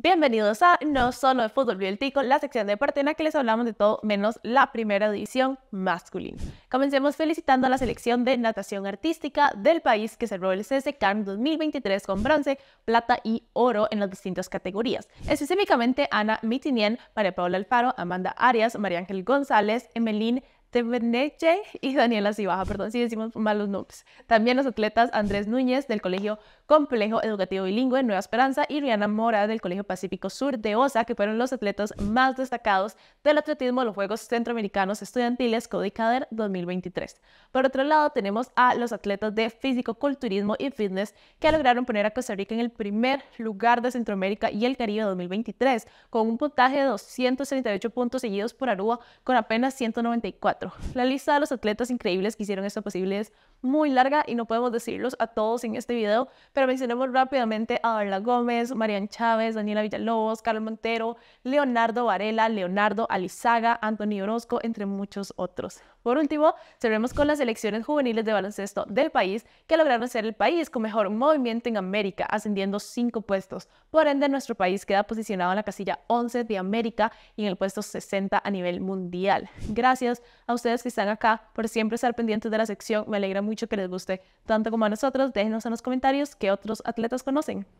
Bienvenidos a No Solo de Fútbol Tico, la sección de la que les hablamos de todo menos la primera división masculina. Comencemos felicitando a la selección de natación artística del país que cerró el Carn 2023 con bronce, plata y oro en las distintas categorías. Específicamente Ana Mitinien, María Paula Alfaro, Amanda Arias, María Ángel González, Emelín Tebeneche y Daniela Cibaja, perdón si decimos malos nombres. También los atletas Andrés Núñez del Colegio Complejo Educativo Bilingüe Nueva Esperanza y Rihanna Mora del Colegio Pacífico Sur de OSA, que fueron los atletas más destacados del atletismo de los Juegos Centroamericanos Estudiantiles Codicader 2023. Por otro lado, tenemos a los atletas de físico, culturismo y fitness que lograron poner a Costa Rica en el primer lugar de Centroamérica y el Caribe 2023, con un puntaje de 278 puntos seguidos por Aruba con apenas 194. La lista de los atletas increíbles que hicieron esto posible es muy larga y no podemos decirlos a todos en este video, pero mencionemos rápidamente a Arla Gómez, Marian Chávez, Daniela Villalobos, Carlos Montero, Leonardo Varela, Leonardo Alizaga, Antonio Orozco, entre muchos otros. Por último, cerremos con las selecciones juveniles de baloncesto del país que lograron ser el país con mejor movimiento en América, ascendiendo 5 puestos. Por ende, nuestro país queda posicionado en la casilla 11 de América y en el puesto 60 a nivel mundial. Gracias a ustedes que están acá por siempre estar pendientes de la sección. Me alegra mucho que les guste tanto como a nosotros. Déjenos en los comentarios qué otros atletas conocen.